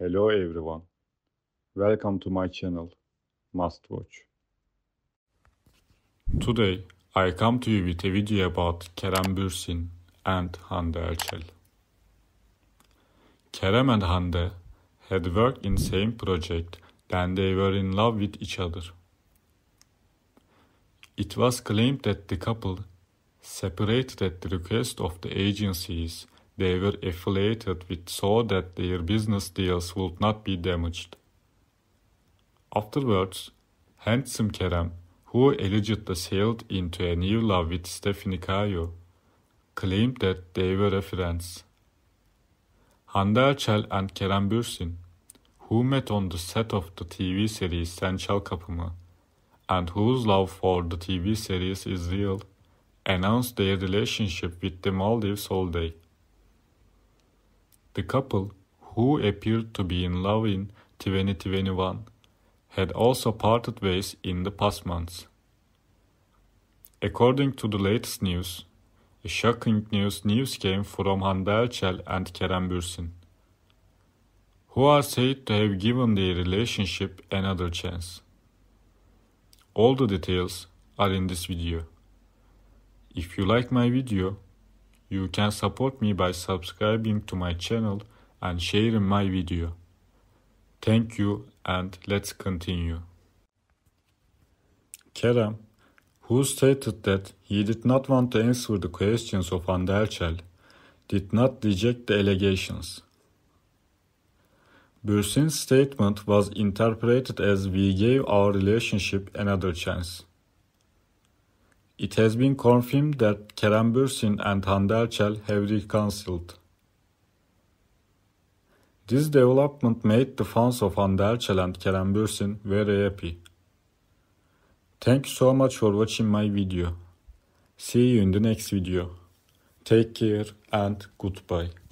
Hello everyone. Welcome to my channel Must Watch. Today I come to you with a video about Kerem Bürsin and Hande Erçel. Kerem and Hande had worked in same project then they were in love with each other. It was claimed that the couple separated at the request of the agencies they were affiliated with so that their business deals would not be damaged. Afterwards, handsome Kerem, who allegedly sailed into a new love with Stephanie Cayo, claimed that they were friends. Hande Erçel and Kerem Bürsin, who met on the set of the TV series Sen Çal Kapımı, and whose love for the TV series is real, announced their relationship with the Maldives Holiday. The couple, who appeared to be in love in 2021, had also parted ways in the past months. According to the latest news, a shocking news news came from Hande Erçel and Kerem Bürsin, who are said to have given their relationship another chance. All the details are in this video. If you like my video, you can support me by subscribing to my channel and sharing my video. Thank you and let's continue. Kerem, who stated that he did not want to answer the questions of Anderchel, did not reject the allegations. Bursin's statement was interpreted as we gave our relationship another chance. It has been confirmed that Kerem Bürsin and Hande Erçel have reconciled. This development made the fans of Hande Erçel and Kerem Bürsin very happy. Thank you so much for watching my video. See you in the next video. Take care and goodbye.